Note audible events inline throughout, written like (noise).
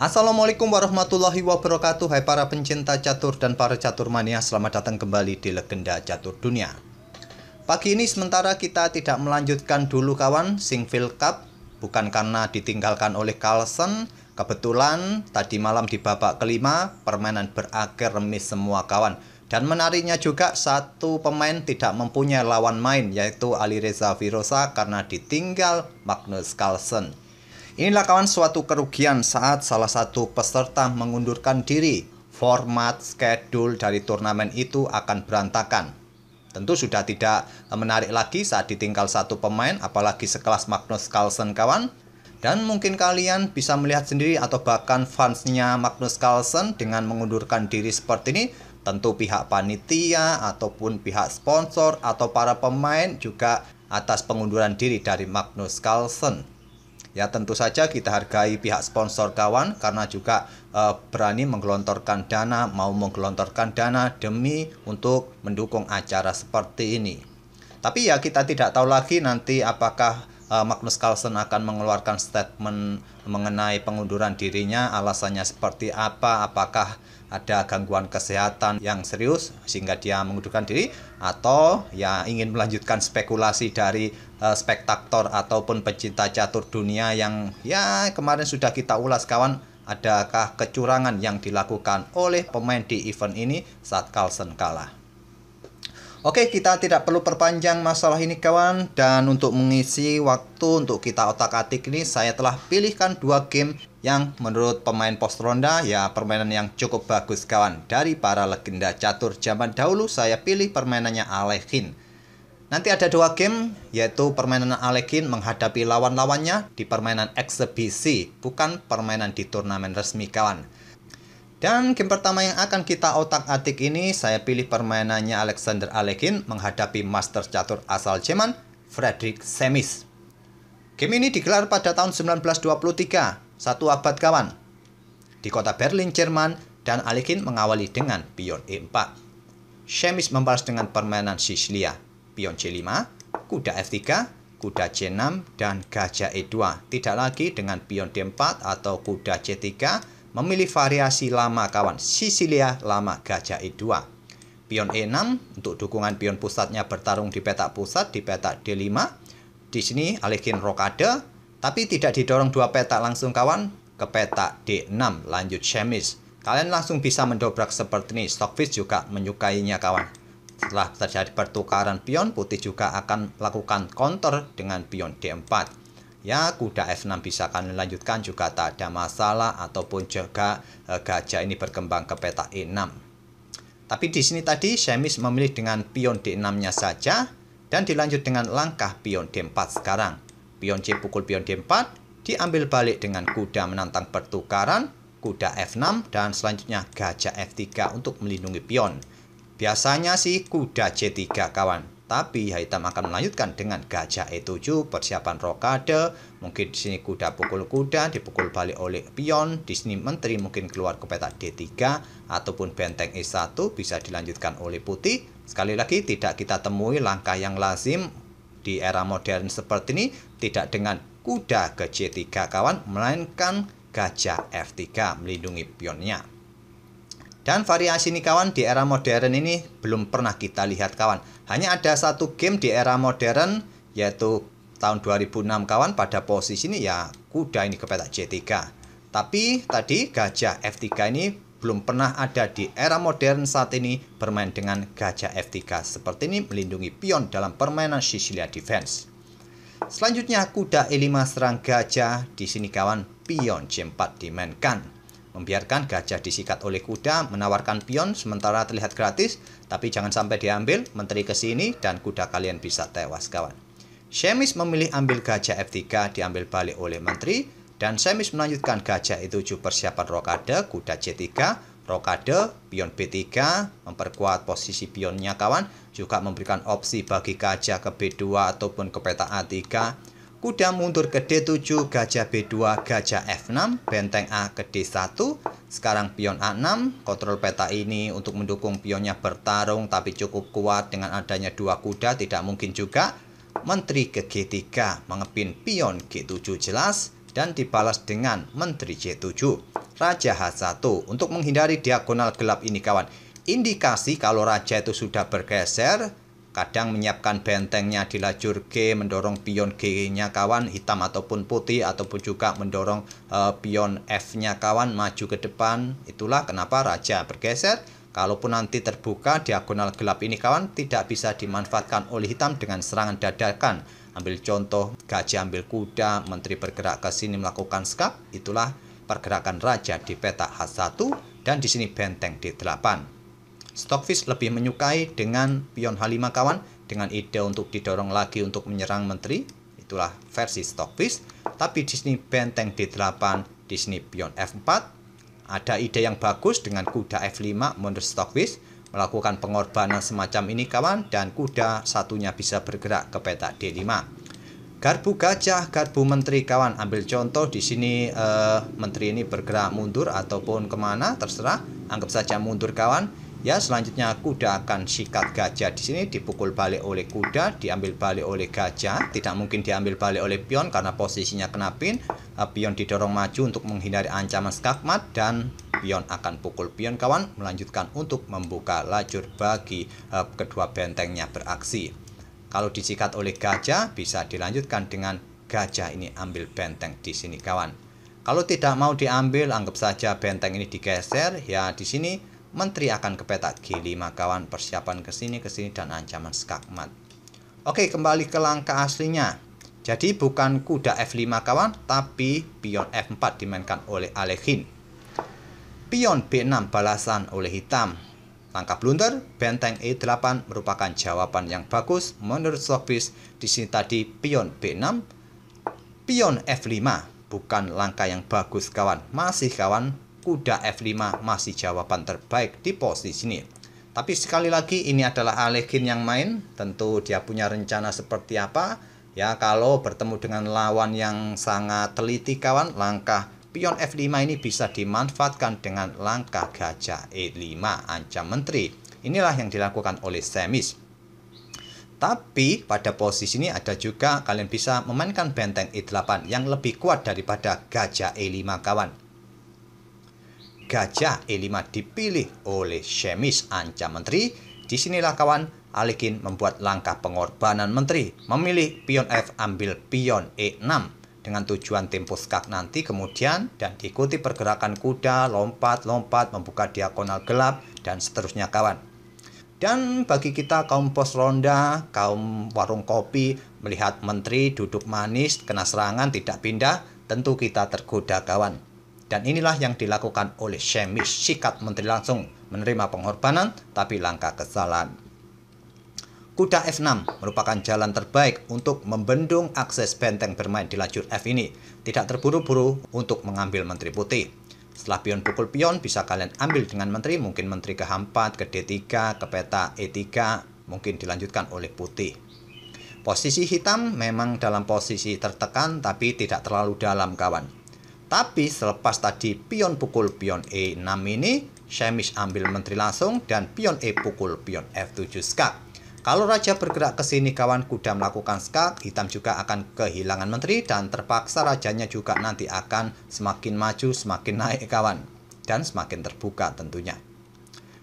Assalamualaikum warahmatullahi wabarakatuh Hai para pencinta catur dan para catur mania Selamat datang kembali di Legenda Catur Dunia Pagi ini sementara kita tidak melanjutkan dulu kawan Singfield Cup Bukan karena ditinggalkan oleh Carlsen Kebetulan tadi malam di babak kelima Permainan berakhir remis semua kawan dan menariknya juga satu pemain tidak mempunyai lawan main yaitu Ali Reza Virosa karena ditinggal Magnus Carlsen. Inilah kawan suatu kerugian saat salah satu peserta mengundurkan diri. Format schedule dari turnamen itu akan berantakan. Tentu sudah tidak menarik lagi saat ditinggal satu pemain apalagi sekelas Magnus Carlsen kawan. Dan mungkin kalian bisa melihat sendiri atau bahkan fansnya Magnus Carlsen dengan mengundurkan diri seperti ini tentu pihak panitia ataupun pihak sponsor atau para pemain juga atas pengunduran diri dari Magnus Carlsen. Ya tentu saja kita hargai pihak sponsor kawan karena juga eh, berani menggelontorkan dana, mau menggelontorkan dana demi untuk mendukung acara seperti ini. Tapi ya kita tidak tahu lagi nanti apakah eh, Magnus Carlsen akan mengeluarkan statement mengenai pengunduran dirinya, alasannya seperti apa, apakah ada gangguan kesehatan yang serius sehingga dia mengundurkan diri atau ya ingin melanjutkan spekulasi dari uh, eh, spektator ataupun pecinta catur dunia yang ya kemarin sudah kita ulas kawan adakah kecurangan yang dilakukan oleh pemain di event ini saat Carlsen kalah. Oke, kita tidak perlu perpanjang masalah ini kawan dan untuk mengisi waktu untuk kita otak-atik ini saya telah pilihkan dua game yang menurut pemain pos ronda ya permainan yang cukup bagus kawan. Dari para legenda catur zaman dahulu saya pilih permainannya Alekhin. Nanti ada dua game yaitu permainan Alekhin menghadapi lawan-lawannya di permainan eksebisi bukan permainan di turnamen resmi kawan. Dan game pertama yang akan kita otak-atik ini saya pilih permainannya Alexander Alekhin menghadapi master catur asal Jerman Frederick Semis. Game ini digelar pada tahun 1923 satu abad kawan. Di kota Berlin, Jerman, dan Alekhine mengawali dengan pion E4. Shemis membalas dengan permainan Sicilia, pion C5, kuda F3, kuda C6, dan gajah E2. Tidak lagi dengan pion D4 atau kuda C3, memilih variasi lama kawan Sicilia lama gajah E2. Pion E6 untuk dukungan pion pusatnya bertarung di petak pusat di petak D5. Di sini Alekhine rokade tapi tidak didorong dua petak langsung kawan, ke petak D6 lanjut shemis. Kalian langsung bisa mendobrak seperti ini, Stockfish juga menyukainya kawan. Setelah terjadi pertukaran pion, putih juga akan melakukan counter dengan pion D4. Ya, kuda F6 bisa kalian lanjutkan juga tak ada masalah ataupun juga eh, gajah ini berkembang ke petak E6. Tapi di sini tadi Shemis memilih dengan pion D6-nya saja dan dilanjut dengan langkah pion D4 sekarang. Pion C pukul pion D4, diambil balik dengan kuda menantang pertukaran, kuda F6, dan selanjutnya gajah F3 untuk melindungi pion. Biasanya sih kuda C3 kawan, tapi hitam akan melanjutkan dengan gajah E7, persiapan rokade, mungkin di sini kuda pukul kuda, dipukul balik oleh pion, di sini menteri mungkin keluar ke petak D3, ataupun benteng E1 bisa dilanjutkan oleh putih. Sekali lagi tidak kita temui langkah yang lazim di era modern seperti ini tidak dengan kuda ke C3 kawan, melainkan gajah F3 melindungi pionnya. Dan variasi ini kawan di era modern ini belum pernah kita lihat kawan. Hanya ada satu game di era modern yaitu tahun 2006 kawan pada posisi ini ya kuda ini ke petak C3. Tapi tadi gajah F3 ini belum pernah ada di era modern saat ini bermain dengan gajah F3 seperti ini melindungi pion dalam permainan Sicilia Defense. Selanjutnya kuda E5 serang gajah. Di sini kawan pion C4 dimainkan. Membiarkan gajah disikat oleh kuda, menawarkan pion sementara terlihat gratis, tapi jangan sampai diambil, menteri ke sini dan kuda kalian bisa tewas kawan. Semis memilih ambil gajah F3 diambil balik oleh menteri dan Semis melanjutkan gajah itu 7 persiapan rokade, kuda C3 Rokade, pion B3 memperkuat posisi pionnya kawan, juga memberikan opsi bagi gajah ke B2 ataupun ke peta A3. Kuda mundur ke D7, gajah B2, gajah F6, benteng A ke D1. Sekarang pion A6, kontrol peta ini untuk mendukung pionnya bertarung tapi cukup kuat dengan adanya dua kuda tidak mungkin juga. Menteri ke G3, mengepin pion G7 jelas dan dibalas dengan Menteri c 7 Raja H1 untuk menghindari diagonal gelap ini kawan. Indikasi kalau raja itu sudah bergeser, kadang menyiapkan bentengnya di lajur G, mendorong pion G-nya kawan hitam ataupun putih ataupun juga mendorong uh, pion F-nya kawan maju ke depan. Itulah kenapa raja bergeser. Kalaupun nanti terbuka diagonal gelap ini kawan tidak bisa dimanfaatkan oleh hitam dengan serangan dadakan Ambil contoh, gaji ambil kuda, menteri bergerak ke sini melakukan skap, itulah pergerakan raja di peta H1 dan di sini benteng D8. Stockfish lebih menyukai dengan pion H5 kawan dengan ide untuk didorong lagi untuk menyerang menteri. Itulah versi Stockfish. Tapi di sini benteng D8, di sini pion F4. Ada ide yang bagus dengan kuda F5 menurut Stockfish melakukan pengorbanan semacam ini kawan dan kuda satunya bisa bergerak ke petak D5. Garbu gajah, garbu menteri kawan ambil contoh di sini eh, menteri ini bergerak mundur ataupun kemana terserah anggap saja mundur kawan ya selanjutnya kuda akan sikat gajah di sini dipukul balik oleh kuda diambil balik oleh gajah tidak mungkin diambil balik oleh pion karena posisinya kena pin eh, pion didorong maju untuk menghindari ancaman skakmat dan pion akan pukul pion kawan melanjutkan untuk membuka lajur bagi eh, kedua bentengnya beraksi. Kalau disikat oleh gajah bisa dilanjutkan dengan gajah ini ambil benteng di sini kawan. Kalau tidak mau diambil anggap saja benteng ini digeser ya di sini menteri akan ke petak G5 kawan persiapan ke sini ke sini dan ancaman skakmat. Oke kembali ke langkah aslinya jadi bukan kuda F5 kawan, tapi pion F4 dimainkan oleh Alekhine. Pion B6 balasan oleh hitam. Langkah blunder, benteng E8 merupakan jawaban yang bagus menurut Sofis. Di sini tadi pion B6, pion F5 bukan langkah yang bagus kawan. Masih kawan, kuda F5 masih jawaban terbaik di posisi ini. Tapi sekali lagi ini adalah Alekin yang main, tentu dia punya rencana seperti apa. Ya, kalau bertemu dengan lawan yang sangat teliti kawan, langkah pion F5 ini bisa dimanfaatkan dengan langkah gajah E5 ancam menteri. Inilah yang dilakukan oleh Semis. Tapi pada posisi ini ada juga kalian bisa memainkan benteng E8 yang lebih kuat daripada gajah E5 kawan. Gajah E5 dipilih oleh Semis ancam menteri. Disinilah kawan Alikin membuat langkah pengorbanan menteri, memilih pion F ambil pion E6 dengan tujuan tempo skak nanti kemudian dan diikuti pergerakan kuda, lompat-lompat, membuka diagonal gelap, dan seterusnya kawan. Dan bagi kita kaum pos ronda, kaum warung kopi, melihat menteri duduk manis, kena serangan, tidak pindah, tentu kita tergoda kawan. Dan inilah yang dilakukan oleh Shemish, sikat menteri langsung, menerima pengorbanan, tapi langkah kesalahan. Kuda F6 merupakan jalan terbaik untuk membendung akses benteng bermain di lajur F ini. Tidak terburu-buru untuk mengambil menteri putih. Setelah pion pukul pion, bisa kalian ambil dengan menteri, mungkin menteri ke H4, ke D3, ke peta E3, mungkin dilanjutkan oleh putih. Posisi hitam memang dalam posisi tertekan, tapi tidak terlalu dalam kawan. Tapi selepas tadi pion pukul pion E6 ini, Shemish ambil menteri langsung dan pion E pukul pion F7 skak kalau raja bergerak ke sini kawan kuda melakukan skak, hitam juga akan kehilangan menteri dan terpaksa rajanya juga nanti akan semakin maju, semakin naik kawan dan semakin terbuka tentunya.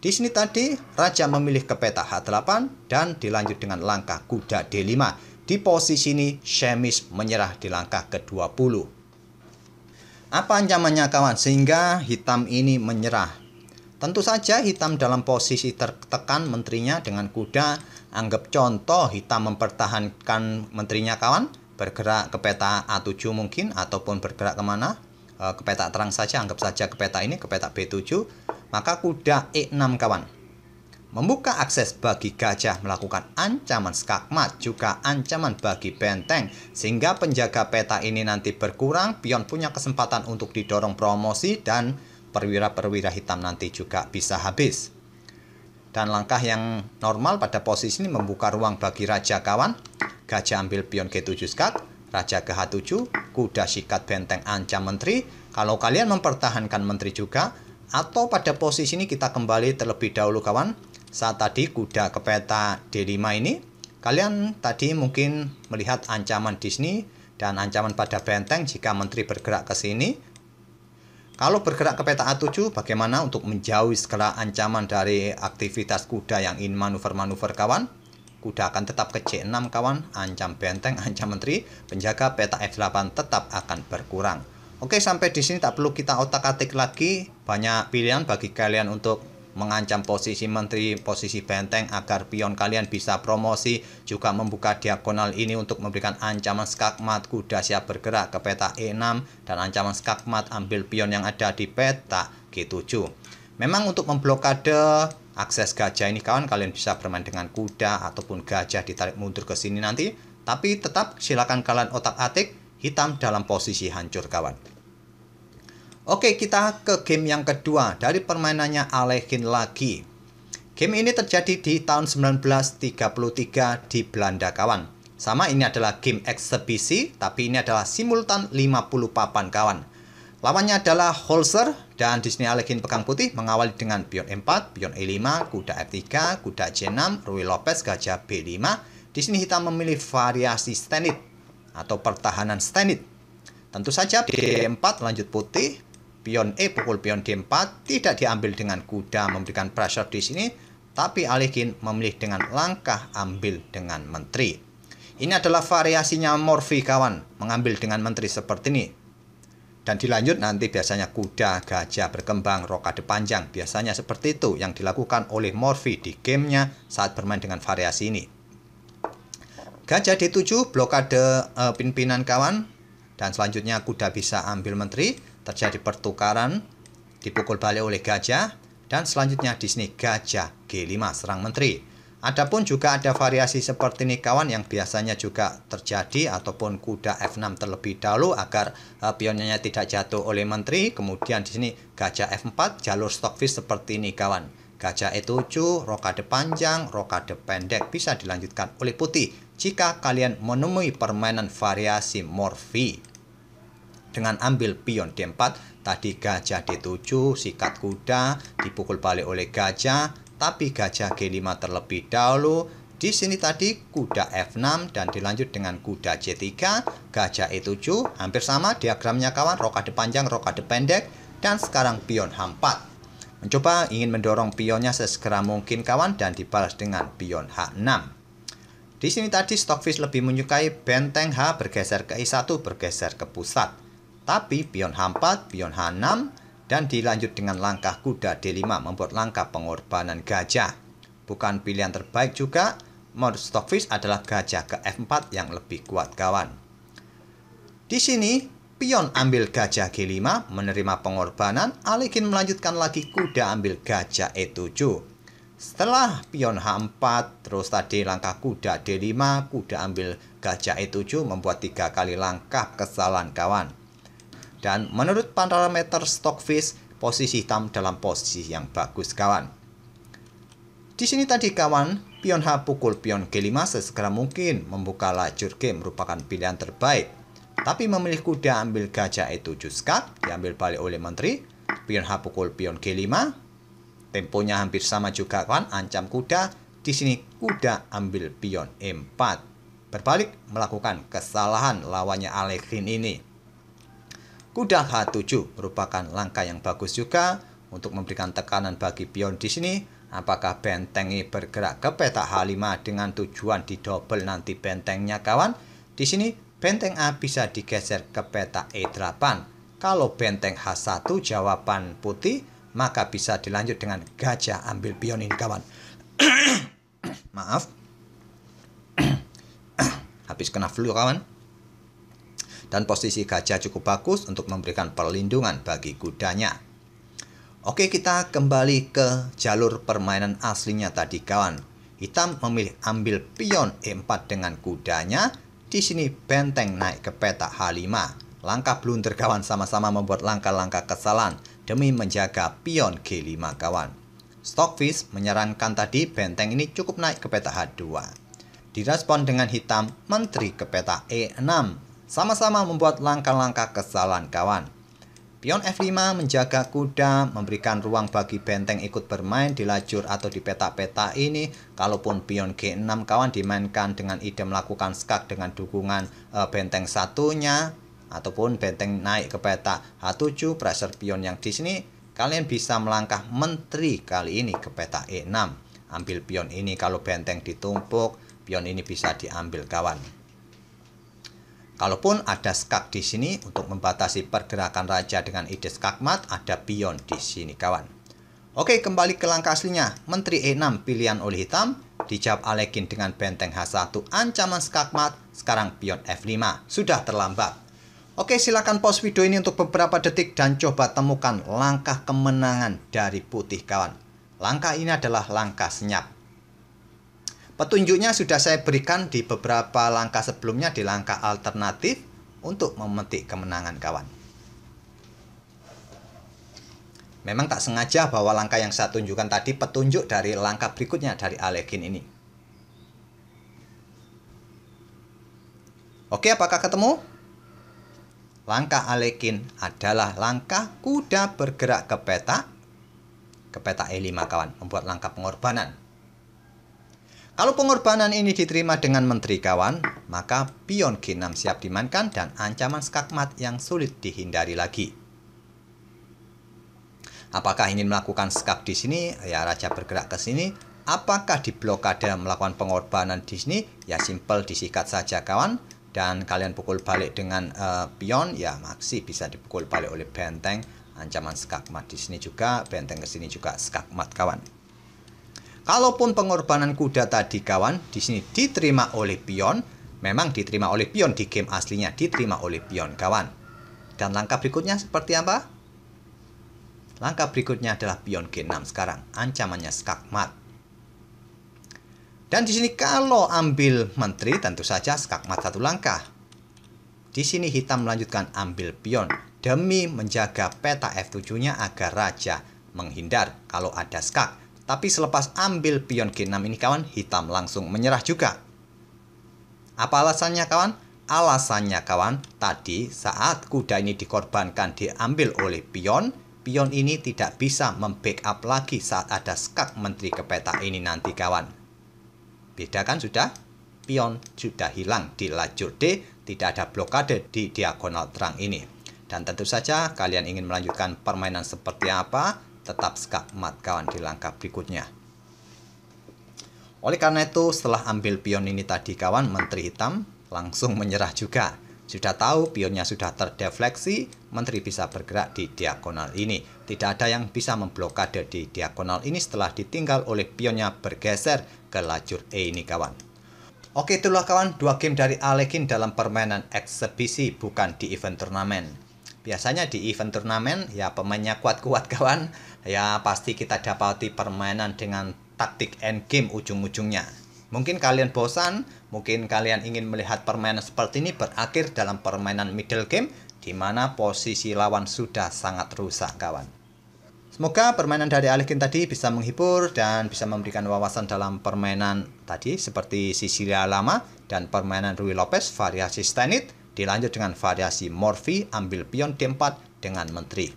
Di sini tadi raja memilih ke peta H8 dan dilanjut dengan langkah kuda D5. Di posisi ini Shemis menyerah di langkah ke-20. Apa ancamannya kawan sehingga hitam ini menyerah? Tentu saja hitam dalam posisi tertekan menterinya dengan kuda Anggap contoh hitam mempertahankan menterinya kawan, bergerak ke peta A7 mungkin ataupun bergerak kemana? E, ke peta terang saja, anggap saja ke peta ini, ke peta B7. Maka kuda E6 kawan. Membuka akses bagi gajah melakukan ancaman skakmat juga ancaman bagi benteng sehingga penjaga peta ini nanti berkurang pion punya kesempatan untuk didorong promosi dan perwira-perwira hitam nanti juga bisa habis. Dan langkah yang normal pada posisi ini membuka ruang bagi raja kawan. Gajah ambil pion G7 skat, raja ke H7, kuda sikat benteng ancam menteri. Kalau kalian mempertahankan menteri juga, atau pada posisi ini kita kembali terlebih dahulu kawan. Saat tadi kuda ke peta D5 ini, kalian tadi mungkin melihat ancaman di sini dan ancaman pada benteng jika menteri bergerak ke sini kalau bergerak ke peta A7, bagaimana untuk menjauhi segala ancaman dari aktivitas kuda yang ingin manuver-manuver kawan? Kuda akan tetap ke C6 kawan, ancam benteng, (laughs) ancam menteri, penjaga peta F8 tetap akan berkurang. Oke, sampai di sini tak perlu kita otak-atik lagi. Banyak pilihan bagi kalian untuk mengancam posisi menteri, posisi benteng agar pion kalian bisa promosi, juga membuka diagonal ini untuk memberikan ancaman skakmat kuda siap bergerak ke peta E6 dan ancaman skakmat ambil pion yang ada di peta G7. Memang untuk memblokade akses gajah ini kawan kalian bisa bermain dengan kuda ataupun gajah ditarik mundur ke sini nanti, tapi tetap silakan kalian otak-atik hitam dalam posisi hancur kawan. Oke, kita ke game yang kedua dari permainannya Alekin lagi. Game ini terjadi di tahun 1933 di Belanda kawan. Sama ini adalah game eksebisi, tapi ini adalah simultan 50 papan kawan. Lawannya adalah Holzer dan di sini Alekin pegang putih mengawali dengan pion E4, pion E5, kuda F3, kuda J6, Rui Lopez, gajah B5. Di sini hitam memilih variasi stand atau pertahanan stand Tentu saja D4 e lanjut putih, pion E pukul pion D4 tidak diambil dengan kuda memberikan pressure di sini tapi Aligin memilih dengan langkah ambil dengan menteri. Ini adalah variasinya Morphy kawan mengambil dengan menteri seperti ini. Dan dilanjut nanti biasanya kuda, gajah berkembang, rokade panjang. Biasanya seperti itu yang dilakukan oleh Morphy di gamenya saat bermain dengan variasi ini. Gajah D7 blokade e, pimpinan kawan dan selanjutnya kuda bisa ambil menteri terjadi pertukaran, dipukul balik oleh gajah, dan selanjutnya di sini gajah G5 serang menteri. Adapun juga ada variasi seperti ini kawan yang biasanya juga terjadi ataupun kuda F6 terlebih dahulu agar eh, pionnya tidak jatuh oleh menteri. Kemudian di sini gajah F4 jalur stockfish seperti ini kawan. Gajah E7, rokade panjang, rokade pendek bisa dilanjutkan oleh putih jika kalian menemui permainan variasi morfi dengan ambil pion D4, tadi gajah D7, sikat kuda, dipukul balik oleh gajah, tapi gajah G5 terlebih dahulu. Di sini tadi kuda F6 dan dilanjut dengan kuda C3, gajah E7, hampir sama diagramnya kawan, rokade panjang, rokade pendek, dan sekarang pion H4. Mencoba ingin mendorong pionnya sesegera mungkin kawan dan dibalas dengan pion H6. Di sini tadi Stockfish lebih menyukai benteng H bergeser ke I1 bergeser ke pusat. Tapi pion H4, pion H6, dan dilanjut dengan langkah kuda D5 membuat langkah pengorbanan gajah. Bukan pilihan terbaik juga, mod Stockfish adalah gajah ke F4 yang lebih kuat kawan. Di sini, pion ambil gajah G5 menerima pengorbanan, Alikin melanjutkan lagi kuda ambil gajah E7. Setelah pion H4, terus tadi langkah kuda D5, kuda ambil gajah E7 membuat tiga kali langkah kesalahan kawan. Dan menurut parameter Stockfish, posisi hitam dalam posisi yang bagus kawan. Di sini tadi kawan, pion H pukul pion G5 sesegera mungkin membuka lajur game merupakan pilihan terbaik. Tapi memilih kuda ambil gajah E7 skak, diambil balik oleh menteri, pion H pukul pion G5. Temponya hampir sama juga kawan, ancam kuda, di sini kuda ambil pion E4. Berbalik melakukan kesalahan lawannya Alekrin ini. Kuda H7 merupakan langkah yang bagus juga untuk memberikan tekanan bagi pion di sini. Apakah benteng ini bergerak ke peta H5 dengan tujuan didobel nanti bentengnya kawan? Di sini benteng A bisa digeser ke peta E8. Kalau benteng H1 jawaban putih, maka bisa dilanjut dengan gajah ambil pion ini kawan. (coughs) Maaf. (coughs) Habis kena flu kawan dan posisi gajah cukup bagus untuk memberikan perlindungan bagi kudanya. Oke, kita kembali ke jalur permainan aslinya tadi kawan. Hitam memilih ambil pion E4 dengan kudanya. Di sini benteng naik ke petak H5. Langkah blunder kawan sama-sama membuat langkah-langkah kesalahan demi menjaga pion G5 kawan. Stockfish menyarankan tadi benteng ini cukup naik ke petak H2 direspon dengan hitam menteri ke peta E6 sama-sama membuat langkah-langkah kesalahan kawan. Pion F5 menjaga kuda, memberikan ruang bagi benteng ikut bermain di lajur atau di peta-peta ini. Kalaupun pion G6 kawan dimainkan dengan ide melakukan skak dengan dukungan e, benteng satunya ataupun benteng naik ke peta H7 pressure pion yang di sini kalian bisa melangkah menteri kali ini ke peta E6. Ambil pion ini kalau benteng ditumpuk, pion ini bisa diambil kawan. Kalaupun ada skak di sini untuk membatasi pergerakan raja dengan ide skakmat, ada pion di sini kawan. Oke, kembali ke langkah aslinya. Menteri E6 pilihan oleh hitam, dijawab Alekin dengan benteng H1 ancaman skakmat, sekarang pion F5. Sudah terlambat. Oke, silakan pause video ini untuk beberapa detik dan coba temukan langkah kemenangan dari putih kawan. Langkah ini adalah langkah senyap. Petunjuknya sudah saya berikan di beberapa langkah sebelumnya di langkah alternatif untuk memetik kemenangan kawan. Memang tak sengaja bahwa langkah yang saya tunjukkan tadi petunjuk dari langkah berikutnya dari Alekin ini. Oke, apakah ketemu? Langkah alekin adalah langkah kuda bergerak ke peta ke peta E5 kawan, membuat langkah pengorbanan kalau pengorbanan ini diterima dengan menteri kawan, maka pion G6 siap dimainkan dan ancaman skakmat yang sulit dihindari lagi. Apakah ingin melakukan skak di sini? Ya, raja bergerak ke sini. Apakah di blokade melakukan pengorbanan di sini? Ya, simple disikat saja kawan. Dan kalian pukul balik dengan uh, pion, ya masih bisa dipukul balik oleh benteng. Ancaman skakmat di sini juga, benteng ke sini juga skakmat kawan. Kalaupun pengorbanan kuda tadi kawan di sini diterima oleh pion, memang diterima oleh pion di game aslinya diterima oleh pion kawan. Dan langkah berikutnya seperti apa? Langkah berikutnya adalah pion G6 sekarang, ancamannya skakmat. Dan di sini kalau ambil menteri tentu saja skakmat satu langkah. Di sini hitam melanjutkan ambil pion demi menjaga peta F7-nya agar raja menghindar kalau ada skak tapi selepas ambil pion G6 ini kawan, hitam langsung menyerah juga. Apa alasannya kawan? Alasannya kawan, tadi saat kuda ini dikorbankan diambil oleh pion, pion ini tidak bisa membackup lagi saat ada skak menteri ke peta ini nanti kawan. Beda kan sudah? Pion sudah hilang di lajur D, tidak ada blokade di diagonal terang ini. Dan tentu saja kalian ingin melanjutkan permainan seperti apa, tetap skakmat kawan di langkah berikutnya. Oleh karena itu, setelah ambil pion ini tadi kawan, Menteri Hitam langsung menyerah juga. Sudah tahu pionnya sudah terdefleksi, menteri bisa bergerak di diagonal ini. Tidak ada yang bisa memblokade di diagonal ini setelah ditinggal oleh pionnya bergeser ke lajur E ini kawan. Oke itulah kawan, dua game dari Alekin dalam permainan eksebisi bukan di event turnamen biasanya di event turnamen ya pemainnya kuat-kuat (laughs) kawan ya pasti kita dapati permainan dengan taktik end game ujung-ujungnya mungkin kalian bosan mungkin kalian ingin melihat permainan seperti ini berakhir dalam permainan middle game di mana posisi lawan sudah sangat rusak kawan Semoga permainan dari Alekin tadi bisa menghibur dan bisa memberikan wawasan dalam permainan tadi seperti Sicilia Lama dan permainan Rui Lopez variasi Stenit Dilanjut dengan variasi Morphy, ambil pion D4 dengan menteri.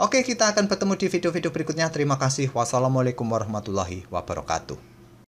Oke, kita akan bertemu di video-video berikutnya. Terima kasih. Wassalamualaikum warahmatullahi wabarakatuh.